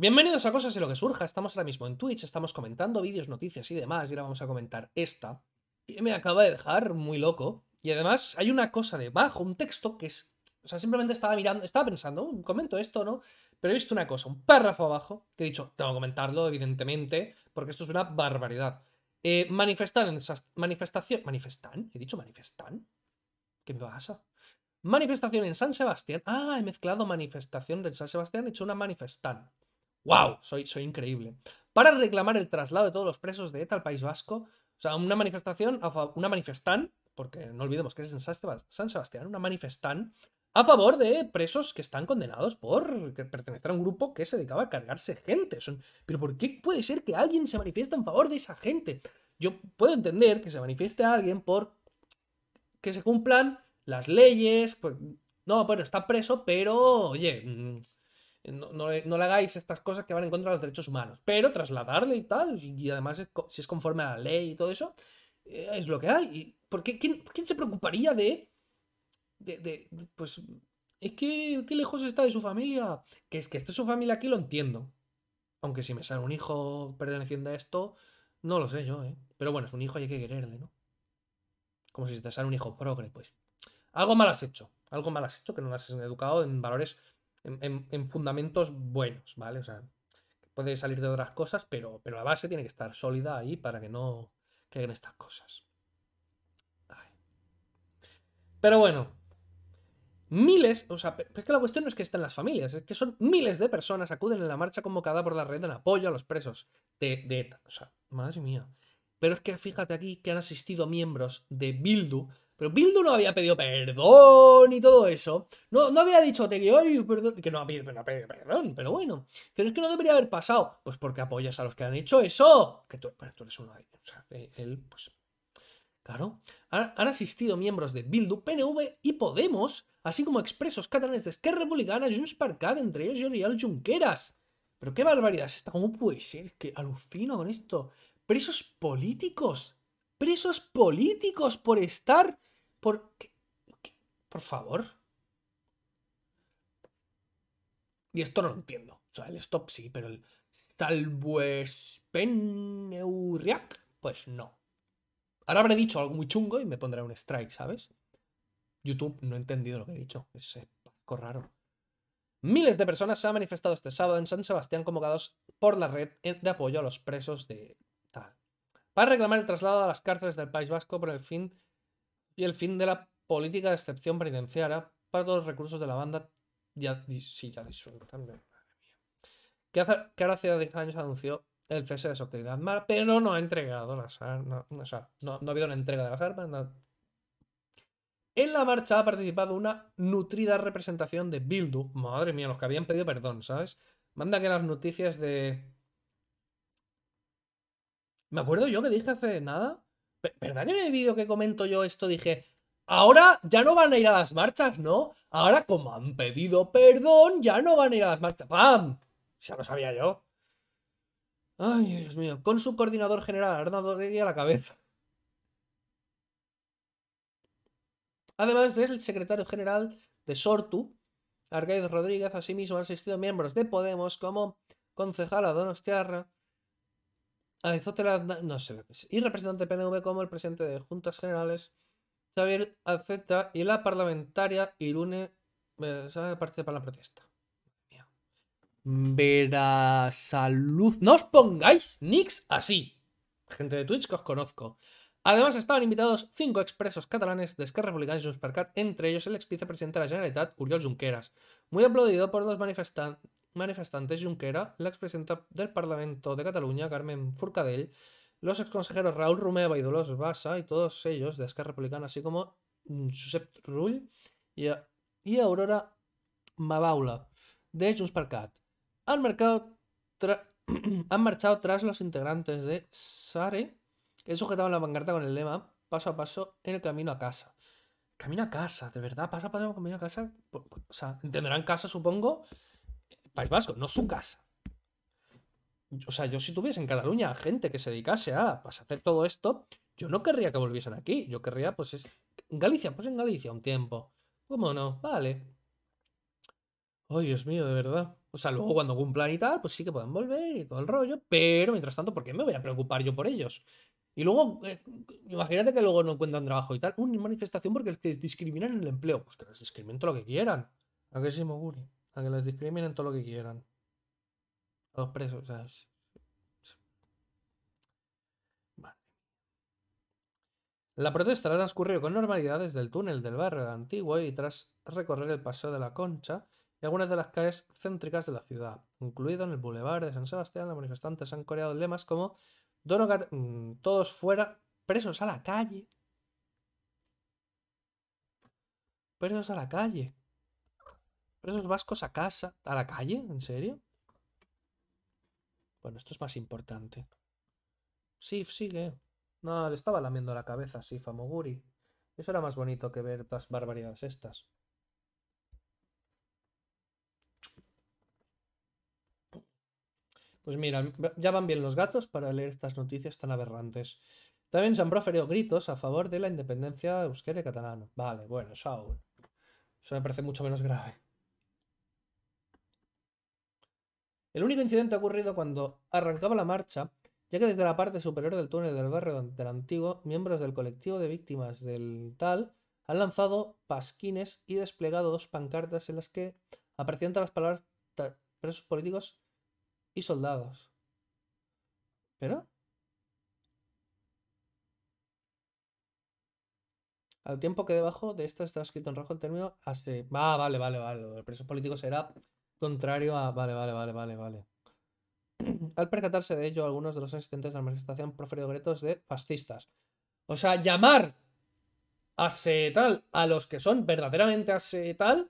Bienvenidos a Cosas y lo que surja. Estamos ahora mismo en Twitch, estamos comentando vídeos, noticias y demás. Y ahora vamos a comentar esta, que me acaba de dejar muy loco. Y además hay una cosa debajo, un texto que es. O sea, simplemente estaba mirando, estaba pensando, uh, comento esto, ¿no? Pero he visto una cosa, un párrafo abajo, que he dicho, tengo que comentarlo, evidentemente, porque esto es una barbaridad. Eh, en esas manifestación, manifestan, he dicho manifestan. ¿Qué me pasa? Manifestación en San Sebastián. Ah, he mezclado manifestación del San Sebastián, he hecho una manifestan. ¡Wow! Soy, soy increíble. Para reclamar el traslado de todos los presos de ETA al País Vasco, o sea, una manifestación, una manifestán, porque no olvidemos que es en San Sebastián, una manifestán a favor de presos que están condenados por pertenecer a un grupo que se dedicaba a cargarse gente. pero ¿por qué puede ser que alguien se manifieste en favor de esa gente? Yo puedo entender que se manifieste a alguien por que se cumplan las leyes. Pues, no, bueno, está preso, pero oye, mm, no, le hagáis estas cosas que van en contra de los derechos humanos. Pero trasladarle y tal, y, además si es conforme a la ley y todo eso, eh, es lo que hay. por qué, quién, quién, se preocuparía de, de, pues, es que qué lejos está de su familia? Que es que esté su familia aquí lo entiendo. Aunque si me sale un hijo perteneciendo a esto, no lo sé yo, ¿eh? Pero bueno, es un hijo y hay que quererle, ¿no? Como si te sale un hijo progre, pues. Algo mal has hecho. Algo mal has hecho que no lo has educado en valores en, fundamentos buenos, ¿vale? O sea, puede salir de otras cosas, pero, pero la base tiene que estar sólida ahí para que no queden estas cosas. Pero bueno, miles, o sea, es que la cuestión no es que estén las familias, es que son miles de personas acuden en la marcha convocada por la red en apoyo a los presos de, de ETA. O sea, madre mía. Pero es que fíjate aquí que han asistido miembros de Bildu, pero Bildu no había pedido perdón y todo eso. No, no había dicho te Que no ha pedido, perdón, pero bueno. Pero es que no debería haber pasado. Pues porque apoyas a los que han hecho eso. Que tú, pero eres uno de ellos. O sea, eh, él, pues. Claro. Han, asistido miembros de Bildu, PNV y Podemos, así como expresos catalanes de Esquerra Republicana, Junts per entre ellos Orial Junqueras. Pero qué barbaridad es esta, ¿cómo puede ser? Que alucino con esto. Presos políticos. Presos políticos por estar ¿Por qué? Por favor. Y esto no lo entiendo. O sea, el stop sí, pero el Salvuespeneuriak, pues no. Ahora habré dicho algo muy chungo y me pondré un strike, ¿sabes? YouTube no ha entendido lo que he dicho. Es poco raro. Miles de personas se han manifestado este sábado en San Sebastián convocados por la red de apoyo a los presos de tal. Para reclamar el traslado a las cárceles del País Vasco por el fin y el fin de la política de excepción penitenciaria para todos los recursos de la banda ya, sí, ya disuelta. Que que ahora hace 10 años anunció el cese de su actividad pero no ha entregado las armas. No, o sea, no, ha habido una entrega de las armas. En la marcha ha participado una nutrida representación de Bildu. Madre mía, los que habían pedido perdón, ¿sabes? Manda que las noticias de. Me acuerdo yo que dije hace nada Perdón, en el vídeo que comento yo esto dije, ahora ya no van a ir a las marchas, ¿no? Ahora como han pedido perdón, ya no van a ir a las marchas. ¡Pam! Ya lo sabía yo. Ay, Dios mío, con su coordinador general, Arnaldo a la cabeza. Además es el secretario general de Sortu, Arcaiz Rodríguez, asimismo han asistido miembros de Podemos como concejal concejala Donostiarra, Arizotela, ah, no sé, y representante del PNV como el presidente de Juntas Generales, Xavier Aceta y la parlamentaria Irune participa en en la protesta. Salud No os pongáis nicks así. Gente de Twitch que os conozco. Además, estaban invitados cinco expresos catalanes de Esquerra Republicana y Junts entre ellos el ex vicepresidente de la Generalitat, Uriol Junqueras, muy aplaudido por los manifestantes manifestantes Junquera, la expresidenta del Parlamento de Cataluña, Carmen Furcadell los exconsejeros Raúl rumeva y Dolores Basa, y todos ellos de Esquerra Republicana, así como Josep Rull y, Aurora Mabaula de Junts per Cat. Han, han marchado tras los integrantes de Sare, que sujetaban la vanguardia con el lema paso a paso en el camino a casa. Camino a casa, de verdad, paso a paso en el camino a casa. O sea, entenderán casa, supongo, País Vasco, no su casa. O sea, yo si tuviese en Cataluña gente que se dedicase a pues, hacer todo esto, yo no querría que volviesen aquí. Yo querría, pues, es... Galicia, pues en Galicia un tiempo. ¿Cómo no? Vale. Ay, Dios mío, de verdad. O sea, luego cuando cumplan y tal, pues sí que pueden volver y todo el rollo. Pero mientras tanto, ¿por qué me voy a preocupar yo por ellos? Y luego, eh, imagínate que luego no encuentran trabajo y tal. Una manifestación porque les discriminan en el empleo. Pues que les discriminen lo que quieran. A qué se me ocurre. A que los discriminen todo lo que quieran. A los presos, o sea. La protesta transcurrido con normalidad desde el túnel del barrio antiguo y tras recorrer el Paseo de la Concha y algunas de las calles céntricas de la ciudad. Incluido en el Boulevard de San Sebastián, los manifestantes han coreado lemas como mm, todos fuera, presos a la calle. Presos a la calle. Pero esos vascos a casa, a la calle, ¿en serio? Bueno, esto es más importante. Sif, sigue. No, le estaba lamiendo la cabeza a Sif a Moguri. Eso era más bonito que ver las barbaridades estas. Pues mira, ya van bien los gatos para leer estas noticias tan aberrantes. También se han proferido gritos a favor de la independencia euskera y catalana. Vale, bueno, eso aún. Eso me parece mucho menos grave. El único incidente ha ocurrido cuando arrancaba la marcha, ya que desde la parte superior del túnel del barrio del antiguo, miembros del colectivo de víctimas del tal han lanzado pasquines y desplegado dos pancartas en las que aparecían todas las palabras presos políticos y soldados. ¿Pero? Al tiempo que debajo de esta está escrito en rojo el término... hace. Ah, vale, vale, vale. El presos políticos era Contrario a... Vale, vale, vale, vale, vale. Al percatarse de ello, algunos de los asistentes de la manifestación proferido gritos de fascistas. O sea, llamar a tal a los que son verdaderamente tal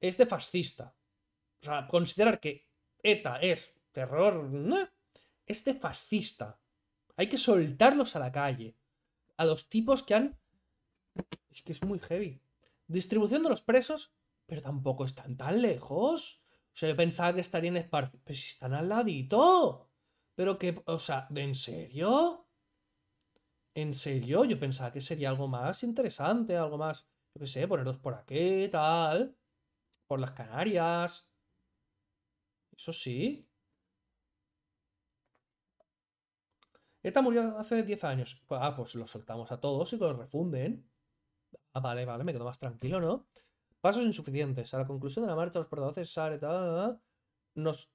es de fascista. O sea, considerar que ETA es terror es de fascista. Hay que soltarlos a la calle. A los tipos que han... Es que es muy heavy. Distribución de los presos pero tampoco están tan lejos. O sea, yo pensaba que estarían esparcidos. Pero si están al ladito. Pero que, o sea, ¿de en serio? ¿En serio? Yo pensaba que sería algo más interesante, algo más, yo qué sé, poneros por aquí, tal. Por las Canarias. Eso sí. esta murió hace 10 años. Ah, pues los soltamos a todos y que los refunden. Ah, vale, vale, me quedo más tranquilo, ¿no? Pasos insuficientes. A la conclusión de la marcha, los portavoces SARE nos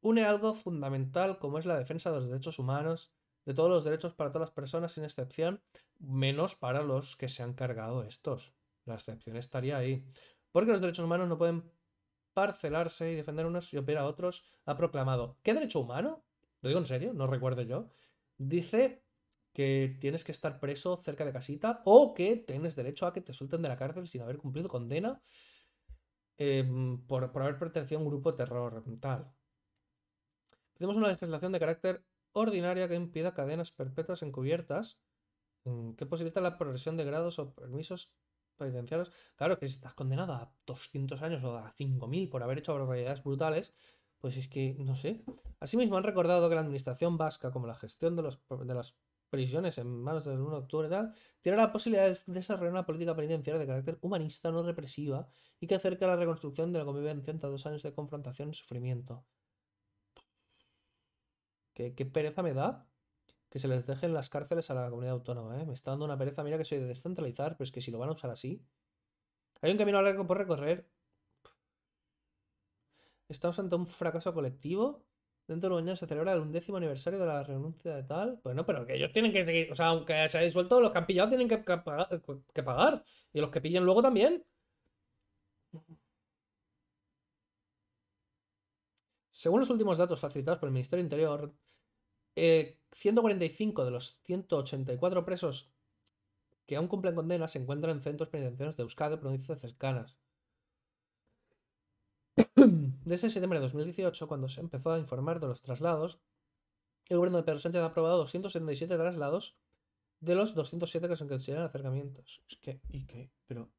une algo fundamental como es la defensa de los derechos humanos, de todos los derechos para todas las personas sin excepción, menos para los que se han cargado estos. La excepción estaría ahí. Porque los derechos humanos no pueden parcelarse y defender unos y operar a otros, ha proclamado. ¿Qué derecho humano? Lo digo en serio, no recuerdo yo. Dice que tienes que estar preso cerca de casita o que tienes derecho a que te suelten de la cárcel sin haber cumplido condena em, por, haber pertenecido a un grupo de terror em, Tenemos una legislación de carácter ordinaria que impida cadenas perpetuas encubiertas em, que posibilita la progresión de grados o permisos penitenciarios. Claro que si estás condenado a 200 años o a 5.000 por haber hecho barbaridades brutales, pues es que, no sé. Asimismo, han recordado que la administración vasca, como la gestión de, los, de las prisiones en manos del 1 de octubre, tiene la posibilidad de desarrollar una política penitenciaria de carácter humanista, no represiva, y que acerque a la reconstrucción de la convivencia entre dos años de confrontación y sufrimiento. ¿Qué, pereza me da que se les dejen las cárceles a la comunidad autónoma, ¿eh? Me está dando una pereza, mira que soy de descentralizar, pero es que si lo van a usar así... Hay un camino largo por recorrer. Estamos ante un fracaso colectivo Dentro de un año se celebra el undécimo aniversario de la renuncia de tal. Bueno, pero que ellos tienen que seguir. O sea, aunque se haya disuelto, los que han pillado tienen que, que, pagar, Y los que pillan luego también. Según los últimos datos facilitados por el Ministerio del Interior, 145 eh, de los 184 presos que aún cumplen condena se encuentran en centros penitenciarios de Euskadi, provincias cercanas. Desde septiembre de 2018, cuando se empezó a informar de los traslados, el gobierno de Pedro Sánchez ha aprobado 277 traslados de los 207 que se consideran acercamientos. Es que, ¿y qué? Pero...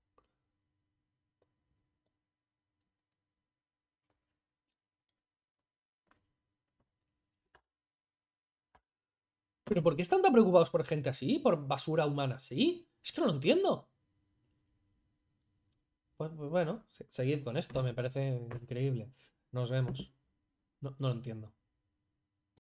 ¿Pero por qué están tan preocupados por gente así? ¿Por basura humana así? Es que no lo entiendo. Pues, pues, bueno, seguid con esto, me parece increíble. Nos vemos. No, no lo entiendo.